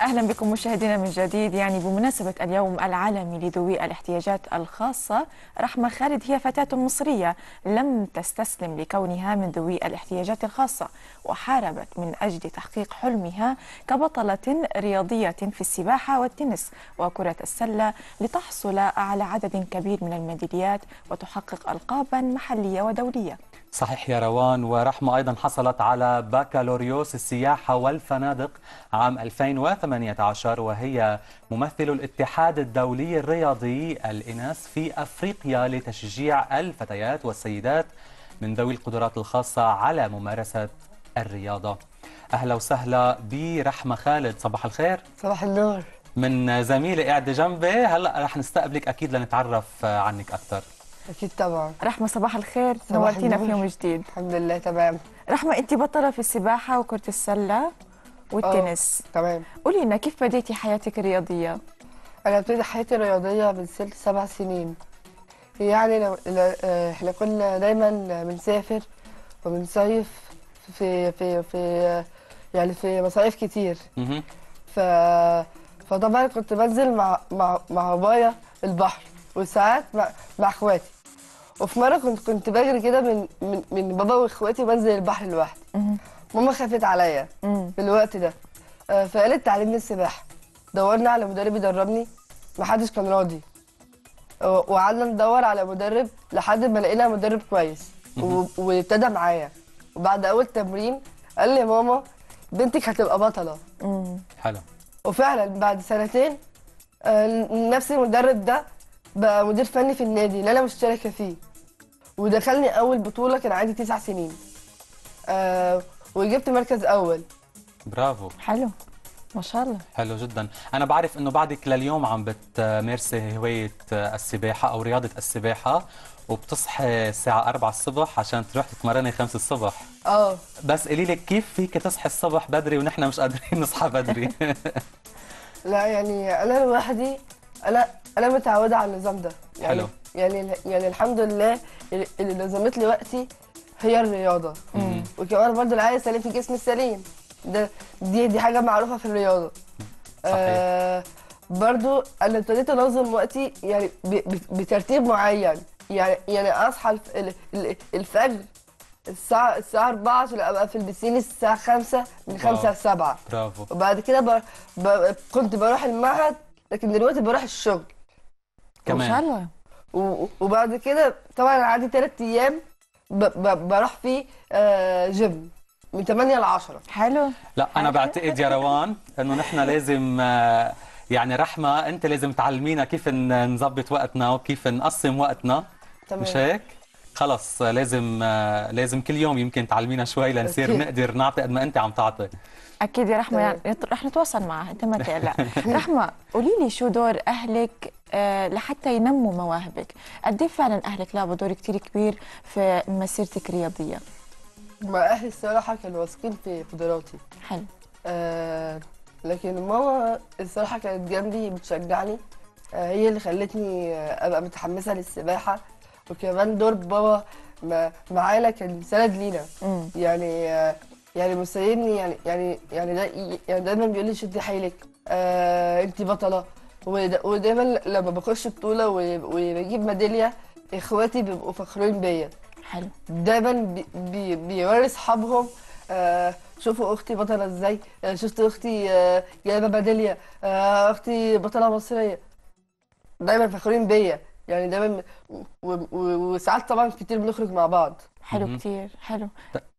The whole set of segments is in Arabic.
اهلا بكم مشاهدينا من جديد يعني بمناسبه اليوم العالمي لذوي الاحتياجات الخاصه رحمه خالد هي فتاه مصريه لم تستسلم لكونها من ذوي الاحتياجات الخاصه وحاربت من اجل تحقيق حلمها كبطله رياضيه في السباحه والتنس وكره السله لتحصل على عدد كبير من الميداليات وتحقق القابا محليه ودوليه صحيح يا روان ورحمة أيضا حصلت على بكالوريوس السياحة والفنادق عام 2018 وهي ممثل الاتحاد الدولي الرياضي الإناث في أفريقيا لتشجيع الفتيات والسيدات من ذوي القدرات الخاصة على ممارسة الرياضة أهلا وسهلا برحمة خالد صباح الخير صباح النور من زميلة قاعدة جنبي هلأ رح نستقبلك أكيد لنتعرف عنك أكثر اكيد طبعا رحمه صباح الخير نورتينا في يوم جديد الحمد لله تمام رحمه انت بطله في السباحه وكره السله والتنس أه، تمام قولي لنا كيف بديتي حياتك الرياضيه انا ابتديت حياتي الرياضيه من سن سبع سنين يعني لو آه، احنا كنا دايما بنسافر وبنصيف في في في يعني في مصايف كتير ف فطبعا كنت بنزل مع مع مع بابايا البحر وساعات مع, مع اخواتي وفي مره كنت كنت بجري كده من من, من بابا واخواتي بنزل البحر لوحدي ماما خافت عليا في الوقت ده آه، فقالت تعلمني السباحه دورنا على مدرب يدربني محدش كان راضي آه، وقعدنا ندور على مدرب لحد ما لقينا مدرب كويس وابتدى معايا وبعد اول تمرين قال لي ماما بنتك هتبقى بطله حلو وفعلا بعد سنتين آه، نفس المدرب ده بقى مدير فني في النادي اللي انا مشتركه فيه ودخلني اول بطوله كان عندي تسع سنين آه وجبت مركز اول برافو حلو ما شاء الله حلو جدا انا بعرف انه بعدك لليوم عم بتمارسي آه، هوايه آه، السباحه او رياضه السباحه وبتصحي الساعة 4 الصبح عشان تروح تتمرني 5 الصبح اه بس قولي لك كيف فيك تصحي الصبح بدري ونحن مش قادرين نصحى بدري لا يعني انا لوحدي انا انا متعوده على النظام ده يعني حلو يعني يعني الحمد لله اللي نظمت لي وقتي هي الرياضه وكمان برضو العقل السليم في جسم السليم ده دي دي حاجه معروفه في الرياضه آه، صحيح. آه برضو انا ابتديت انظم وقتي يعني بترتيب معين يعني يعني اصحى الفجر الساعة الساعة 4 عشان ابقى في البسين الساعة 5 من 5 ل 7 برافو وبعد كده ب... ب... كنت بروح المعهد لكن دلوقتي بروح الشغل كمان وبعد كده طبعا عندي ثلاث ايام بروح فيه آه، جيم من 8 ل 10 حلو لا انا بعتقد يا روان انه نحن لازم آه، يعني رحمه انت لازم تعلمينا كيف نظبط وقتنا وكيف نقسم وقتنا تمام. مش هيك خلص لازم آه، لازم كل يوم يمكن تعلمينا شوي لنصير نقدر نعطي قد ما انت عم تعطي اكيد يا رحمه يعني رح نتواصل معها انت ما تقلق رحمه قولي لي شو دور اهلك آه، لحتى ينموا مواهبك قد إيه فعلا اهلك لعبوا دور كثير كبير في مسيرتك الرياضيه ما اهلي الصراحه كانوا واثقين في قدراتي حلو آه لكن ماما الصراحه كانت جنبي بتشجعني آه هي اللي خلتني آه ابقى متحمسه للسباحه وكمان دور بابا معانا كان سند لينا مم. يعني آه يعني مساعدني يعني يعني يعني, يعني دايما بيقول لي شدي حيلك آه انت بطله ودايما لما بخش بطوله وبجيب ميداليه اخواتي بيبقوا فخورين بيا حلو دايما بي بي بيوري اصحابهم آه شوفوا اختي بطله ازاي آه، شفت اختي آه جايبه ميداليه آه اختي بطله مصريه دايما فخورين بيا يعني دايما وساعات طبعا كتير بنخرج مع بعض حلو كتير حلو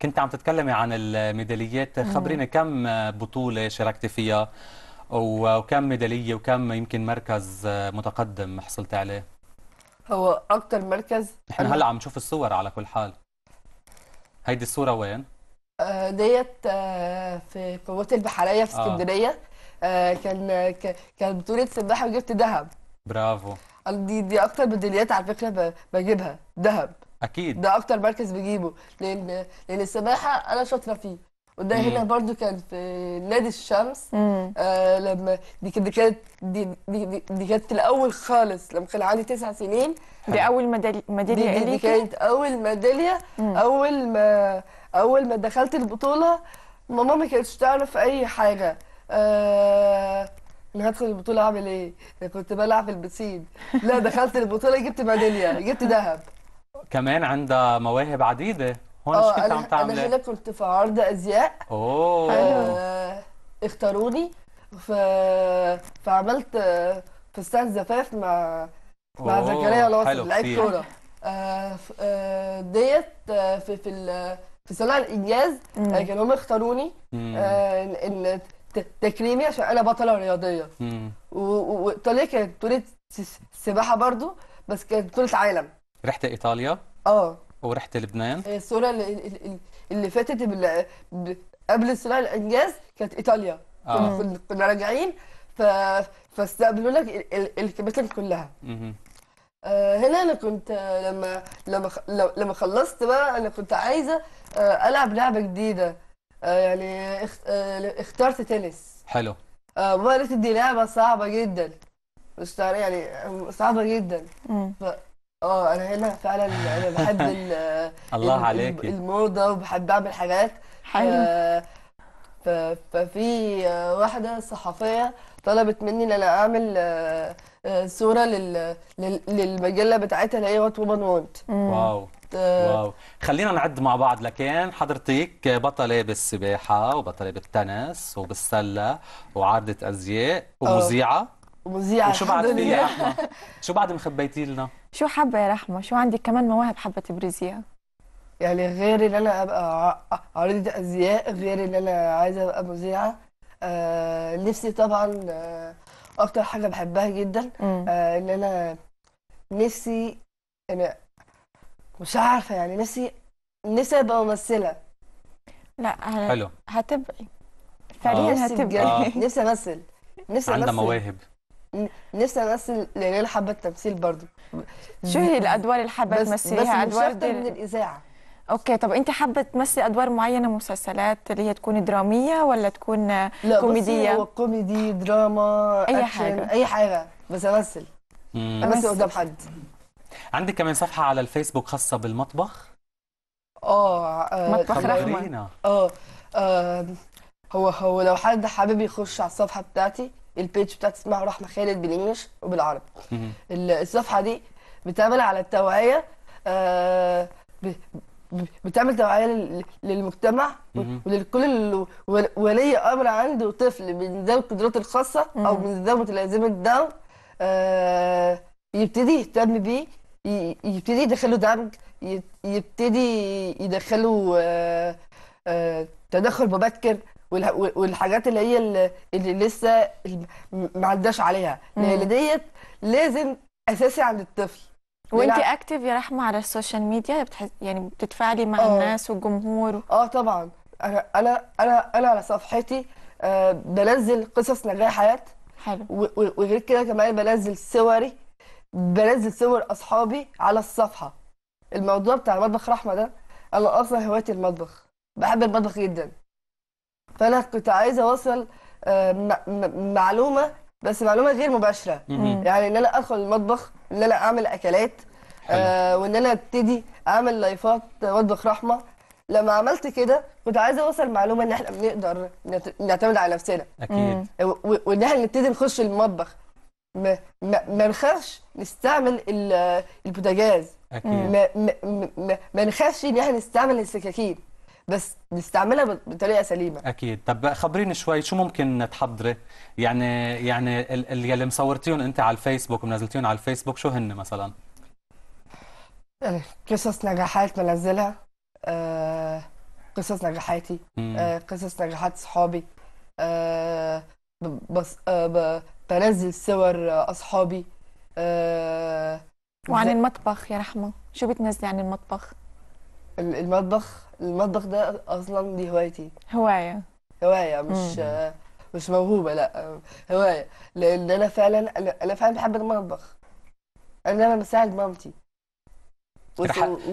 كنت عم تتكلمي عن الميداليات خبرينا كم بطوله شاركتي فيها وكم ميداليه وكم يمكن مركز متقدم حصلت عليه هو اكتر مركز احنا هلا عم نشوف الصور على كل حال هيدي الصوره وين آه، ديت آه، في قوات البحريه في آه. اسكندريه آه. كان كان بطوله سباحه وجبت ذهب برافو دي دي اكتر ميداليات على فكره بجيبها ذهب اكيد ده اكتر مركز بجيبه لان لان السباحه انا شاطره فيه وده هنا برضو كان في نادي الشمس آه لما دي كانت دي, دي, دي, كانت الاول خالص لما كان عندي تسع سنين دي اول ميداليه ميداليه دي, دي كانت اول ميداليه اول ما اول ما دخلت البطوله ماما ما كانتش تعرف اي حاجه آه انا هدخل البطوله اعمل ايه؟ انا كنت بلعب في البسين لا دخلت البطوله جبت ميداليه جبت ذهب كمان عندها مواهب عديده هو انا آه، كنت عم تعمل انا كنت في عرض ازياء اوه آه، اختاروني ف... فعملت فستان زفاف مع مع زكريا ناصر لعيب كوره آه، ديت في في في صنع الانجاز كانوا هم اختاروني ان تكريمي عشان انا بطله رياضيه وايطاليا كانت بطوله سباحه برضو بس كانت بطوله عالم رحت ايطاليا؟ اه ورحت لبنان إيه، الصوره اللي, اللي فاتت قبل صراع الانجاز كانت ايطاليا آه. كنا راجعين ف... فاستقبلوا لك الكباتن كلها آه هنا انا كنت آه، لما لما لما خلصت بقى انا كنت عايزه آه، العب لعبه جديده آه يعني اخ... آه، اخترت تنس حلو آه بابا قالت دي لعبه صعبه جدا مش يعني صعبه جدا اه انا هنا فعلا انا بحب الله عليكي الموضه وبحب اعمل حاجات حلو آه، ففي واحدة صحفية طلبت مني إن أنا أعمل آه، آه، صورة لل... للمجلة بتاعتها اللي هي وات وومن وونت واو واو خلينا نعد مع بعض لكن حضرتك بطلة بالسباحة وبطلة بالتنس وبالسلة وعارضة أزياء ومذيعة مذيعة شو بعد يا رحمة؟ شو بعد مخبيتي لنا؟ شو حابة يا رحمة؟ شو عندك كمان مواهب حابة تبرزيها؟ يعني غير ان انا ابقى عريضة ازياء غير ان انا عايزة ابقى مذيعة آه نفسي طبعا آه اكتر حاجة بحبها جدا آه ان انا نفسي انا مش عارفة يعني نفسي نفسي ابقى ممثلة لا حلو هتبقي فعليا آه. هتبقي آه. نفسي امثل نفسي امثل عندها مواهب نفسي امثل ليلى حبه التمثيل برضو شو هي الادوار اللي حابه تمثليها ادوار دي من الاذاعه اوكي طب انت حابه تمثلي ادوار معينه مسلسلات اللي هي تكون دراميه ولا تكون لا كوميديه لا كوميدي دراما اي أكشن. حاجه اي حاجه بس امثل امثل قدام حد عندك كمان صفحه على الفيسبوك خاصه بالمطبخ اه, آه، مطبخ رحمه آه،, اه هو هو لو حد حابب يخش على الصفحه بتاعتي البيج بتاعتي اسمها رحمه خالد بالانجلش وبالعربي الصفحه دي بتعمل على التوعيه آه، بتعمل توعيه للمجتمع ولكل ولي امر عنده طفل من ذوي القدرات الخاصه او من ذوي متلازمه داون آه، يبتدي يهتم بيه يبتدي يدخله دمج يبتدي يدخله آه، تدخل مبكر والحاجات اللي هي اللي لسه ما عداش عليها لان ديت لازم اساسي عند الطفل وانت اكتف يا رحمه على السوشيال ميديا بتحس يعني بتتفاعلي مع أوه. الناس والجمهور اه طبعا انا انا انا انا على صفحتي آه بنزل قصص نجاح حلو وغير كده كمان بنزل صوري بنزل صور اصحابي على الصفحه الموضوع بتاع مطبخ رحمه ده انا اصلا هوايتي المطبخ بحب المطبخ جدا فانا كنت عايزه اوصل آه، معلومه بس معلومه غير مباشره يعني ان انا ادخل المطبخ ان انا اعمل اكلات آه وان انا ابتدي اعمل لايفات واطبخ رحمه لما عملت كده كنت عايزه اوصل معلومه ان احنا بنقدر نعتمد على نفسنا اكيد آه، وان احنا نبتدي نخش المطبخ ما, ما نخافش نستعمل البوتاجاز اكيد ما, ما, ما نخافش ان احنا نستعمل السكاكين بس نستعملها بطريقه سليمه اكيد طب خبريني شوي شو ممكن تحضري يعني يعني اللي, اللي مصورتيهم انت على الفيسبوك ونزلتيهم على الفيسبوك شو هن مثلا آه، قصص نجاحات بنزلها آه، قصص نجاحاتي آه، قصص نجاحات صحابي بس بنزل صور اصحابي وعن المطبخ يا رحمه شو بتنزلي عن المطبخ المطبخ المطبخ ده اصلا دي هوايتي هواية هواية مش مم. مش موهوبة لا هواية لأن أنا فعلا أنا, فعلا بحب المطبخ أنا دايما بساعد مامتي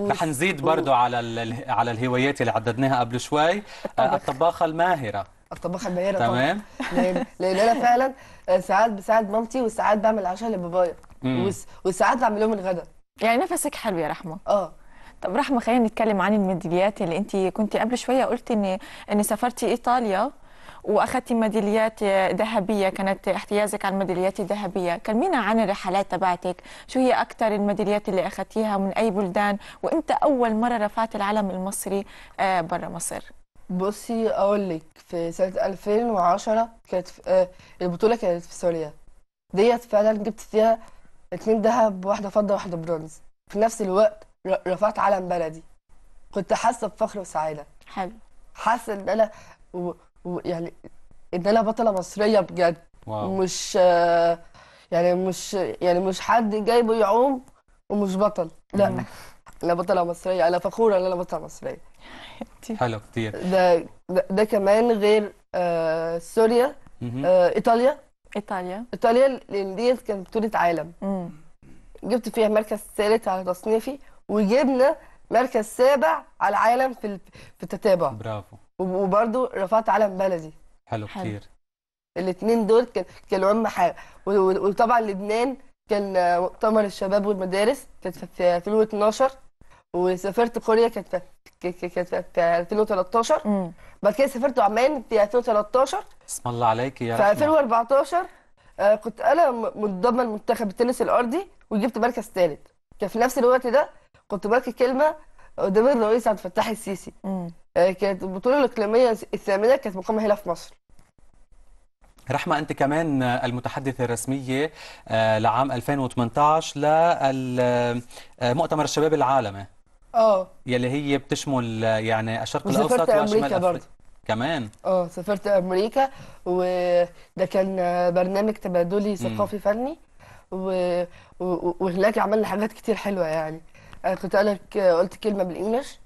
رح نزيد برضو على على الهوايات اللي عددناها قبل شوي الطبخ. آه، الطباخة الماهرة الطباخة الماهرة تمام لأن... لأن أنا فعلا آه، ساعات بساعد مامتي وساعات بعمل عشاء لبابايا وساعات بعمل لهم الغداء يعني نفسك حلو يا رحمة اه طب رحمه خلينا نتكلم عن الميداليات اللي انت كنت قبل شويه قلت ان ان سافرتي ايطاليا واخذتي ميداليات ذهبيه كانت احتيازك على الميداليات الذهبيه كلمينا عن الرحلات تبعتك شو هي اكثر الميداليات اللي اخذتيها من اي بلدان وانت اول مره رفعت العلم المصري آه، برا مصر بصي اقول لك في سنه 2010 كانت آه، البطوله كانت في سوريا ديت فعلا جبت فيها اثنين ذهب واحده فضه واحده برونز في نفس الوقت رفعت علم بلدي كنت حاسه بفخر وسعاده حلو حاسه ان انا و... و... يعني ان انا بطله مصريه بجد واو. مش يعني مش يعني مش حد جايبه يعوم ومش بطل لا انا بطله مصريه انا فخوره ان انا بطله مصريه حلو كتير ده, ده ده كمان غير آه سوريا آه ايطاليا ايطاليا ايطاليا اللي كانت بطوله عالم مم. جبت فيها مركز ثالث على تصنيفي وجبنا مركز سابع على العالم في في التتابع برافو وبرده رفعت علم بلدي حلو كتير الاثنين دول كان كانوا اهم حاجه وطبعا لبنان كان مؤتمر الشباب والمدارس كانت في 2012 وسافرت كوريا كانت في كانت في 2013 بعد كده سافرت عمان في 2013 بسم الله عليك يا في 2014 آه، كنت انا متضمن لمنتخب التنس الارضي وجبت مركز ثالث كان في نفس الوقت ده كنت بلقي كلمه قدام الرئيس عبد الفتاح السيسي آه كانت البطوله الاقليميه الثامنه كانت مقامها هنا في مصر رحمة أنت كمان المتحدثة الرسمية آه، لعام 2018 لمؤتمر آه، الشباب العالمي اه يلي هي بتشمل آه، يعني الشرق الأوسط وشمال أفريقيا كمان اه سافرت امريكا وده كان برنامج تبادلي ثقافي فني و... و... وهناك عملنا حاجات كتير حلوة يعني أنا آه، كنت أنا آه، قلت كلمة بالإنجلش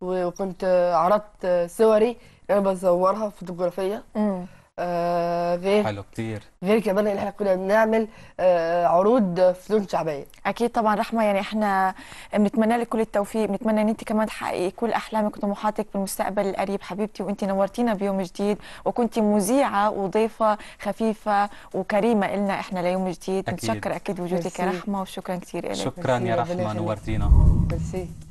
وكنت آه، عرضت صوري أنا بصورها فوتوغرافية مم. غير آه، حلو كتير غير كمان ان احنا كنا بنعمل آه، عروض فنون شعبيه اكيد طبعا رحمه يعني احنا بنتمنى لك كل التوفيق بنتمنى ان انت كمان تحققي كل احلامك وطموحاتك بالمستقبل القريب حبيبتي وانت نورتينا بيوم جديد وكنت مذيعه وضيفه خفيفه وكريمه لنا احنا ليوم جديد نتشكر اكيد وجودك يا رحمه وشكرا كتير لك شكرا يا رحمه نورتينا ميرسي